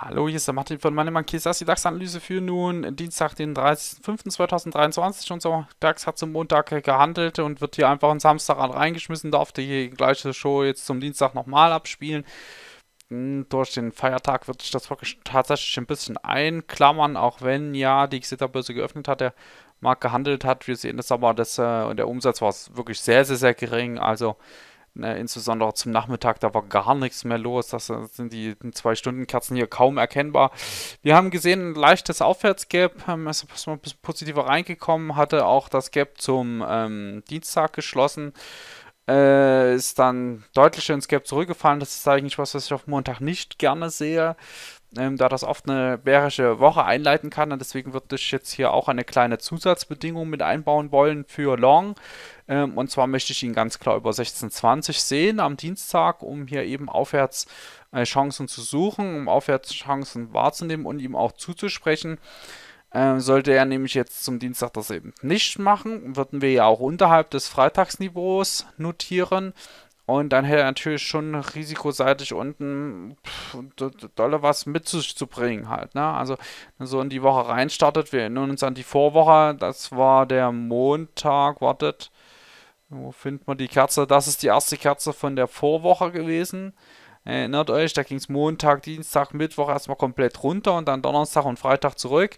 Hallo, hier ist der Martin von Mannemann Kies. Das ist die DAX-Analyse für nun Dienstag, den 30.05.2023. Unser DAX hat zum Montag gehandelt und wird hier einfach am Samstag reingeschmissen. Darf die gleiche Show jetzt zum Dienstag nochmal abspielen. Hm, durch den Feiertag wird sich das tatsächlich ein bisschen einklammern, auch wenn ja die Xeter-Börse geöffnet hat. Der Markt gehandelt hat. Wir sehen das aber, dass äh, der Umsatz war wirklich sehr, sehr, sehr gering. Also ne, insbesondere zum Nachmittag, da war gar nichts mehr los. Das äh, sind die zwei Stunden Kerzen hier kaum erkennbar. Wir haben gesehen, ein leichtes Aufwärtsgap, ähm, ist ein bisschen positiver reingekommen, hatte auch das Gap zum ähm, Dienstag geschlossen. Äh, ist dann deutlich ins Gap zurückgefallen. Das ist eigentlich was, was ich auf Montag nicht gerne sehe ähm, da das oft eine bärische Woche einleiten kann. Und deswegen würde ich jetzt hier auch eine kleine Zusatzbedingung mit einbauen wollen für Long. Ähm, und zwar möchte ich ihn ganz klar über 16,20 sehen am Dienstag, um hier eben aufwärts äh, Chancen zu suchen, um aufwärts Chancen wahrzunehmen und ihm auch zuzusprechen ähm, sollte er nämlich jetzt zum Dienstag das eben nicht machen, würden wir ja auch unterhalb des Freitagsniveaus notieren. Und dann hätte er natürlich schon risikoseitig unten dolle was mit sich zu bringen halt. Ne? Also so in die Woche reinstartet. Wir erinnern uns an die Vorwoche. Das war der Montag. Wartet. Wo findet man die Kerze? Das ist die erste Kerze von der Vorwoche gewesen. Erinnert euch, da ging es Montag, Dienstag, Mittwoch erstmal komplett runter und dann Donnerstag und Freitag zurück.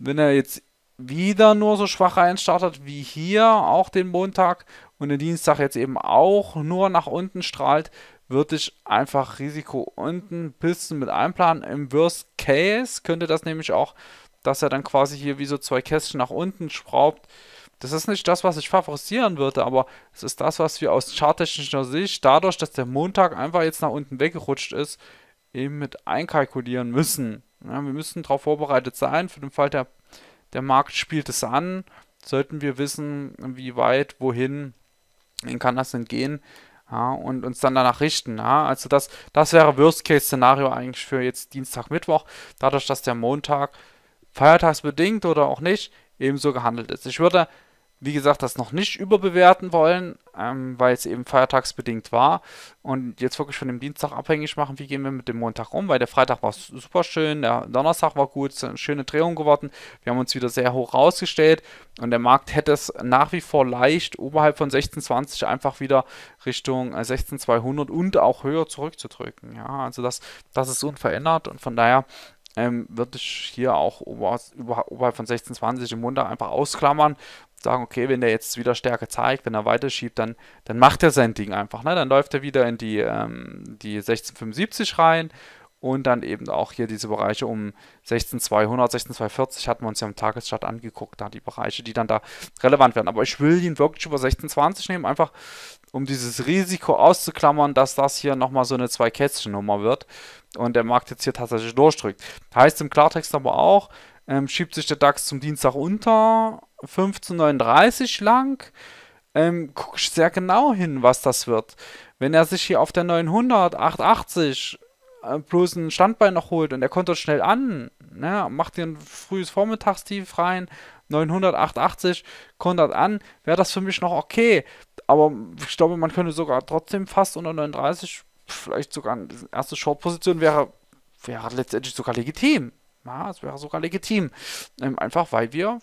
Wenn er jetzt wieder nur so schwach reinstartet wie hier, auch den Montag und den Dienstag jetzt eben auch nur nach unten strahlt, würde ich einfach Risiko unten ein bisschen mit einplanen. Im Worst Case könnte das nämlich auch, dass er dann quasi hier wie so zwei Kästchen nach unten schraubt. Das ist nicht das, was ich favorisieren würde, aber es ist das, was wir aus charttechnischer Sicht, dadurch, dass der Montag einfach jetzt nach unten weggerutscht ist, eben mit einkalkulieren müssen. Ja, wir müssen darauf vorbereitet sein, für den Fall der der Markt spielt es an. Sollten wir wissen, wie weit, wohin wen kann das denn gehen? Ja, und uns dann danach richten. Ja. Also das, das wäre Worst-Case-Szenario eigentlich für jetzt Dienstag, Mittwoch, dadurch, dass der Montag feiertagsbedingt oder auch nicht ebenso gehandelt ist. Ich würde wie gesagt, das noch nicht überbewerten wollen, ähm, weil es eben feiertagsbedingt war und jetzt wirklich von dem Dienstag abhängig machen, wie gehen wir mit dem Montag um, weil der Freitag war super schön, der Donnerstag war gut, ist eine schöne Drehung geworden, wir haben uns wieder sehr hoch rausgestellt und der Markt hätte es nach wie vor leicht, oberhalb von 16,20 einfach wieder Richtung 16,200 äh, und auch höher zurückzudrücken. Ja, also das, das ist unverändert und von daher ähm, würde ich hier auch ober, oberhalb von 16,20 im Montag einfach ausklammern sagen, okay, wenn der jetzt wieder Stärke zeigt, wenn er weiterschiebt, dann, dann macht er sein Ding einfach. Ne? Dann läuft er wieder in die, ähm, die 1675 rein und dann eben auch hier diese Bereiche um 16200, 16240 hatten wir uns ja im Tagesstart angeguckt, da die Bereiche, die dann da relevant werden. Aber ich will ihn wirklich über 1620 nehmen, einfach um dieses Risiko auszuklammern, dass das hier nochmal so eine zwei kätzchen nummer wird und der Markt jetzt hier tatsächlich durchdrückt. Heißt im Klartext aber auch, ähm, schiebt sich der DAX zum Dienstag unter 15,39 lang. Ähm, gucke ich sehr genau hin, was das wird. Wenn er sich hier auf der 900, 880 bloß ein Standbein noch holt und er kommt dort schnell an, ne, macht ein frühes Vormittagstief rein, 900, 880, kontert an, wäre das für mich noch okay. Aber ich glaube, man könnte sogar trotzdem fast unter 39, vielleicht sogar eine erste Short-Position wäre, wäre letztendlich sogar legitim. Ja, es wäre sogar legitim. Ähm, einfach weil wir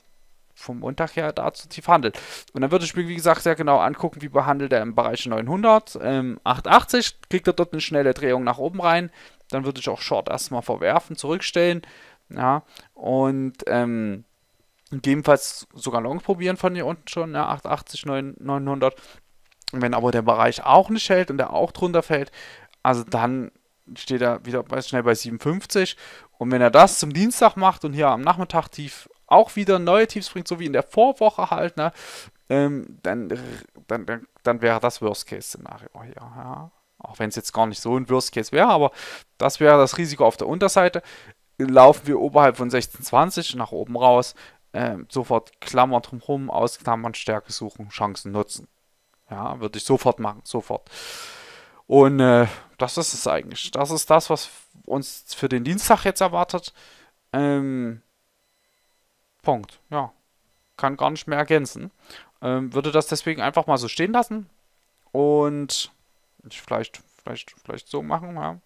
vom Montag her dazu tief handelt. Und dann würde ich mir, wie gesagt, sehr genau angucken, wie behandelt er im Bereich 900, ähm, 880, kriegt er dort eine schnelle Drehung nach oben rein, dann würde ich auch Short erstmal verwerfen, zurückstellen, ja, und, ähm, gegebenenfalls sogar Long probieren von hier unten schon, ja, 880, 900. Wenn aber der Bereich auch nicht hält und er auch drunter fällt, also dann steht er wieder schnell bei 57. Und wenn er das zum Dienstag macht und hier am Nachmittag tief auch wieder neue Tiefs bringt, so wie in der Vorwoche halt, ne, ähm, dann, dann, dann, dann wäre das Worst-Case-Szenario hier. Ja. Auch wenn es jetzt gar nicht so ein Worst-Case wäre, aber das wäre das Risiko auf der Unterseite. Laufen wir oberhalb von 16,20 nach oben raus, ähm, sofort Klammern drumherum, ausklammern, Stärke suchen, Chancen nutzen. Ja, würde ich sofort machen, sofort. Und äh, das ist es eigentlich. Das ist das, was uns für den Dienstag jetzt erwartet. Ähm, Punkt. Ja. Kann gar nicht mehr ergänzen. Ähm, würde das deswegen einfach mal so stehen lassen. Und vielleicht, vielleicht, vielleicht so machen, ja.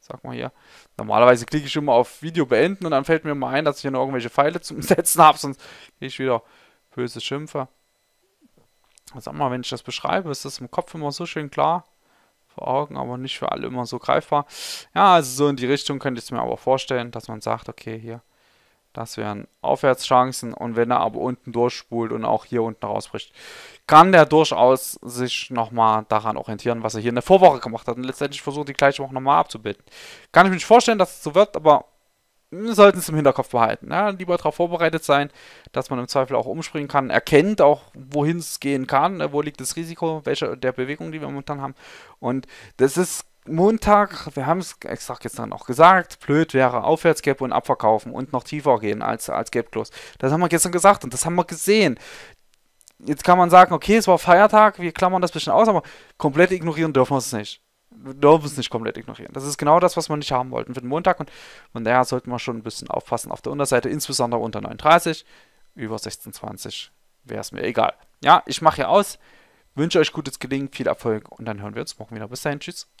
Sag mal hier. Normalerweise klicke ich immer auf Video beenden und dann fällt mir mal ein, dass ich hier noch irgendwelche Pfeile zum Setzen habe, sonst gehe ich wieder böse Schimpfe. Sag mal, wenn ich das beschreibe, ist das im Kopf immer so schön klar vor Augen, aber nicht für alle immer so greifbar. Ja, also so in die Richtung könnte ich es mir aber vorstellen, dass man sagt, okay, hier das wären Aufwärtschancen und wenn er aber unten durchspult und auch hier unten rausbricht, kann der durchaus sich nochmal daran orientieren, was er hier in der Vorwoche gemacht hat und letztendlich versucht, die gleiche Woche nochmal abzubilden. Kann ich mir nicht vorstellen, dass es so wird, aber wir sollten es im Hinterkopf behalten. Ja, ne? lieber darauf vorbereitet sein, dass man im Zweifel auch umspringen kann, erkennt auch, wohin es gehen kann, ne? wo liegt das Risiko, welche der Bewegung, die wir momentan haben. Und das ist Montag, wir haben es extra gestern auch gesagt, blöd wäre Aufwärtsgap und abverkaufen und noch tiefer gehen als, als Gap Close. Das haben wir gestern gesagt und das haben wir gesehen. Jetzt kann man sagen, okay, es war Feiertag, wir klammern das ein bisschen aus, aber komplett ignorieren dürfen wir es nicht. Wir dürfen es nicht komplett ignorieren. Das ist genau das, was wir nicht haben wollten für den Montag und von daher sollten wir schon ein bisschen aufpassen auf der Unterseite, insbesondere unter 39, über 16,20 wäre es mir egal. Ja, ich mache hier aus, wünsche euch gutes Gelingen, viel Erfolg und dann hören wir uns morgen wieder. Bis dahin, tschüss.